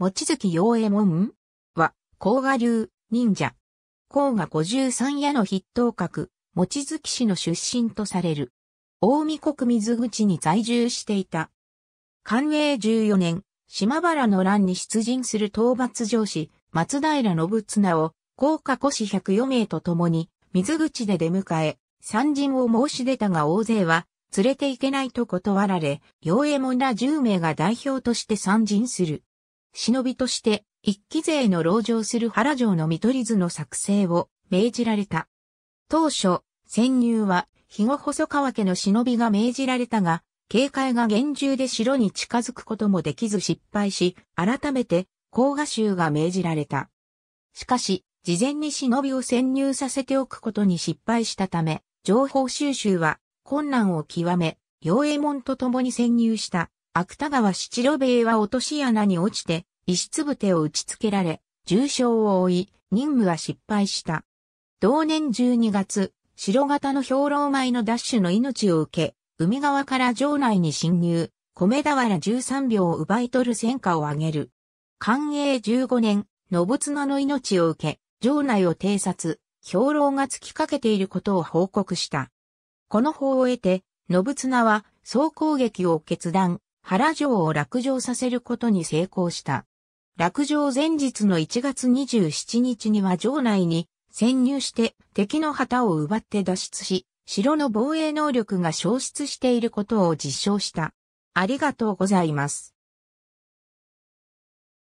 望月陽右衛門は、甲賀流、忍者。甲賀五十三夜の筆頭格、望月氏の出身とされる。大見国水口に在住していた。寛永十四年、島原の乱に出陣する討伐上司、松平信綱を、甲賀古士104名と共に、水口で出迎え、参陣を申し出たが大勢は、連れて行けないと断られ、陽右衛門ら10名が代表として参陣する。忍びとして一期勢の籠城する原城の見取り図の作成を命じられた。当初、潜入は日後細川家の忍びが命じられたが、警戒が厳重で城に近づくこともできず失敗し、改めて、甲賀衆が命じられた。しかし、事前に忍びを潜入させておくことに失敗したため、情報収集は困難を極め、陽衛門と共に潜入した芥川七郎兵衛は落とし穴に落ちて、石つぶてを打ちつけられ、重傷を負い、任務は失敗した。同年12月、白型の兵糧米のダッシュの命を受け、海側から城内に侵入、米俵13秒を奪い取る戦果を挙げる。寛永15年、信綱の命を受け、城内を偵察、兵糧が突きかけていることを報告した。この法を得て、信綱は総攻撃を決断、原城を落城させることに成功した。落城前日の1月27日には城内に潜入して敵の旗を奪って脱出し、城の防衛能力が消失していることを実証した。ありがとうございます。